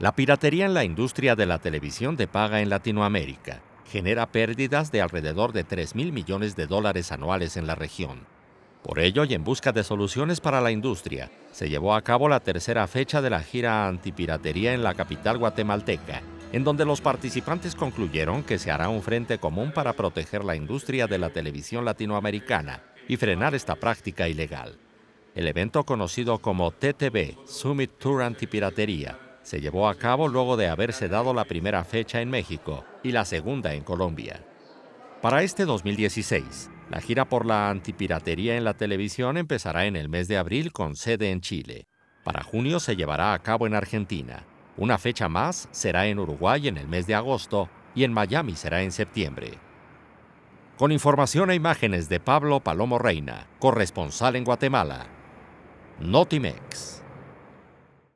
La piratería en la industria de la televisión de paga en Latinoamérica genera pérdidas de alrededor de 3 mil millones de dólares anuales en la región. Por ello, y en busca de soluciones para la industria, se llevó a cabo la tercera fecha de la gira antipiratería en la capital guatemalteca, en donde los participantes concluyeron que se hará un frente común para proteger la industria de la televisión latinoamericana y frenar esta práctica ilegal. El evento conocido como TTB Summit Tour Antipiratería se llevó a cabo luego de haberse dado la primera fecha en México y la segunda en Colombia. Para este 2016, la gira por la antipiratería en la televisión empezará en el mes de abril con sede en Chile. Para junio se llevará a cabo en Argentina. Una fecha más será en Uruguay en el mes de agosto y en Miami será en septiembre. Con información e imágenes de Pablo Palomo Reina, corresponsal en Guatemala. Notimex.